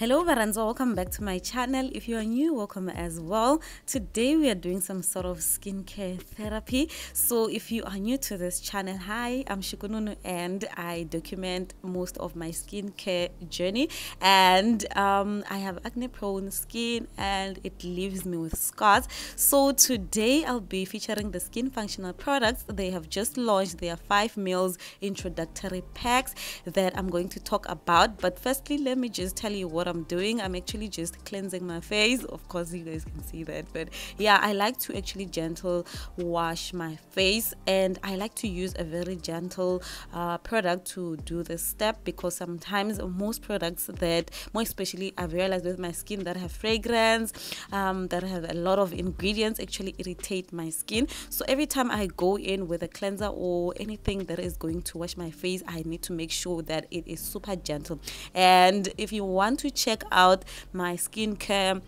hello Varanzo. welcome back to my channel if you are new welcome as well today we are doing some sort of skincare therapy so if you are new to this channel hi i'm shikununu and i document most of my skincare journey and um, i have acne prone skin and it leaves me with scars so today i'll be featuring the skin functional products they have just launched their five meals introductory packs that i'm going to talk about but firstly let me just tell you what I'm doing. I'm actually just cleansing my face. Of course, you guys can see that. But yeah, I like to actually gentle wash my face. And I like to use a very gentle uh, product to do this step because sometimes most products that, more especially I've realized with my skin that have fragrance, um, that have a lot of ingredients actually irritate my skin. So every time I go in with a cleanser or anything that is going to wash my face, I need to make sure that it is super gentle. And if you want to check out my skincare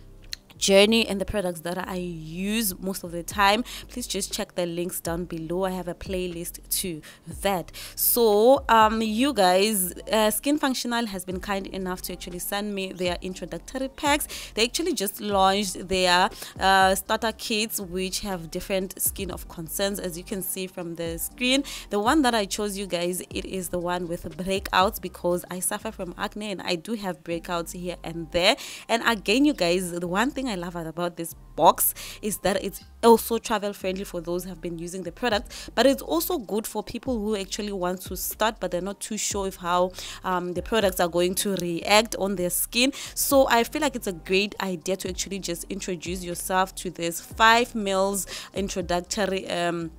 journey and the products that I use most of the time, please just check the links down below. I have a playlist to that. So, um, you guys, uh, Skin Functional has been kind enough to actually send me their introductory packs. They actually just launched their uh, starter kits, which have different skin of concerns, as you can see from the screen. The one that I chose, you guys, it is the one with breakouts because I suffer from acne and I do have breakouts here and there. And again, you guys, the one thing I love about this box is that it's also travel friendly for those who have been using the product, but it's also good for people who actually want to start but they're not too sure of how um, the products are going to react on their skin. So I feel like it's a great idea to actually just introduce yourself to this five mils introductory. Um,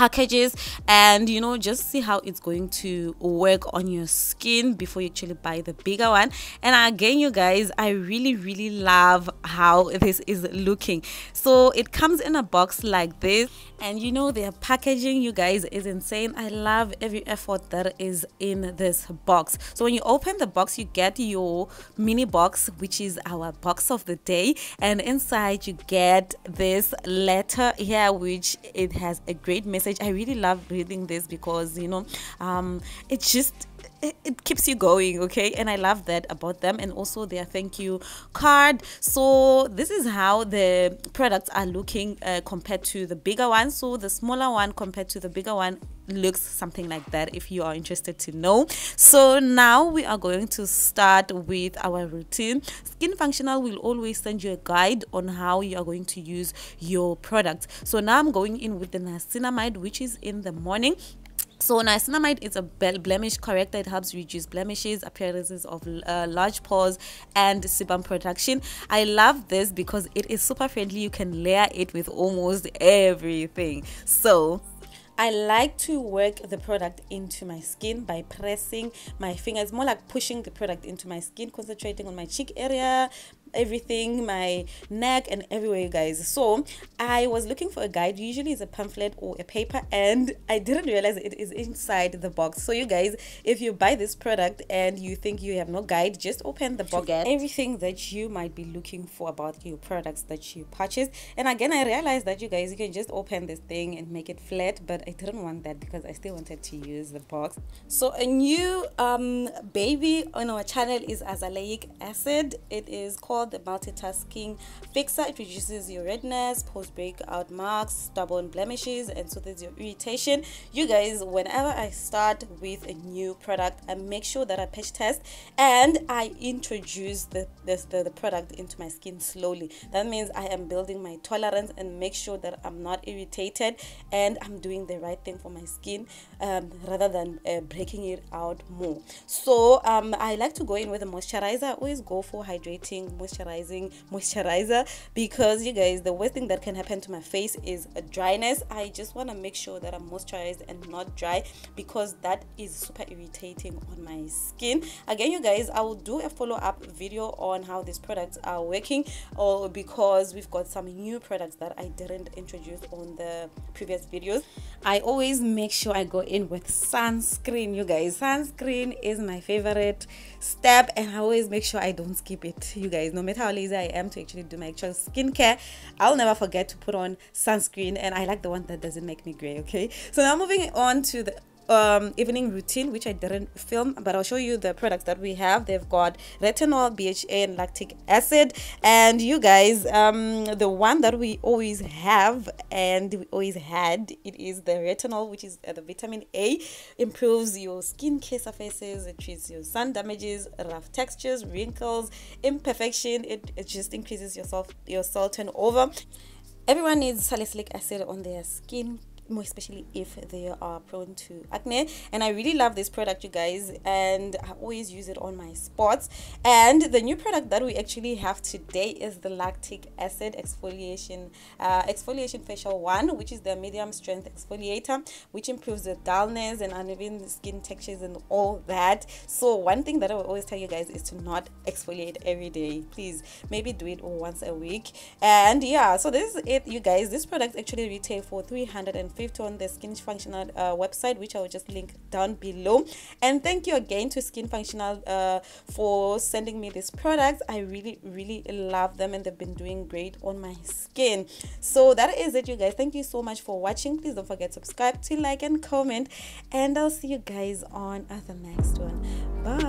packages and you know just see how it's going to work on your skin before you actually buy the bigger one and again you guys i really really love how this is looking so it comes in a box like this and you know their packaging you guys is insane i love every effort that is in this box so when you open the box you get your mini box which is our box of the day and inside you get this letter here which it has a great message message. I really love reading this because, you know, um, it just it keeps you going okay and i love that about them and also their thank you card so this is how the products are looking uh, compared to the bigger one so the smaller one compared to the bigger one looks something like that if you are interested to know so now we are going to start with our routine skin functional will always send you a guide on how you are going to use your product so now i'm going in with the niacinamide which is in the morning so niacinamide is a blemish corrector. It helps reduce blemishes, appearances of uh, large pores, and sebum production. I love this because it is super friendly. You can layer it with almost everything. So I like to work the product into my skin by pressing my fingers, more like pushing the product into my skin, concentrating on my cheek area, everything my neck and everywhere you guys so i was looking for a guide usually it's a pamphlet or a paper and i didn't realize it is inside the box so you guys if you buy this product and you think you have no guide just open the box get everything that you might be looking for about your products that you purchased and again i realized that you guys you can just open this thing and make it flat but i didn't want that because i still wanted to use the box so a new um baby on our channel is azelaic acid it is called the multitasking fixer. It reduces your redness, post breakout marks, stubborn blemishes, and soothes your irritation. You guys, whenever I start with a new product, I make sure that I patch test and I introduce the, the, the, the product into my skin slowly. That means I am building my tolerance and make sure that I'm not irritated and I'm doing the right thing for my skin um, rather than uh, breaking it out more. So um, I like to go in with a moisturizer. I always go for hydrating moisturizer moisturizing moisturizer because you guys the worst thing that can happen to my face is a dryness i just want to make sure that i'm moisturized and not dry because that is super irritating on my skin again you guys i will do a follow-up video on how these products are working or because we've got some new products that i didn't introduce on the previous videos i always make sure i go in with sunscreen you guys sunscreen is my favorite step and i always make sure i don't skip it you guys know no matter how lazy I am to actually do my actual skincare, I'll never forget to put on sunscreen. And I like the one that doesn't make me gray, okay? So now moving on to the um, evening routine, which I didn't film, but I'll show you the products that we have. They've got retinol, BHA, and lactic acid. And you guys, um, the one that we always have and we always had, it is the retinol, which is uh, the vitamin A, improves your care surfaces, it treats your sun damages, rough textures, wrinkles, imperfection. It, it just increases your, self, your cell turnover everyone needs salicylic acid on their skin more especially if they are prone to acne and i really love this product you guys and i always use it on my spots and the new product that we actually have today is the lactic acid exfoliation uh, exfoliation facial one which is the medium strength exfoliator which improves the dullness and uneven skin textures and all that so one thing that i will always tell you guys is to not exfoliate every day please maybe do it once a week and yeah so this is it you guys this product actually retail for 350 50 on the Skin Functional uh, website, which I will just link down below. And thank you again to Skin Functional uh, for sending me these products. I really, really love them and they've been doing great on my skin. So that is it, you guys. Thank you so much for watching. Please don't forget to subscribe, to like, and comment. And I'll see you guys on the next one. Bye.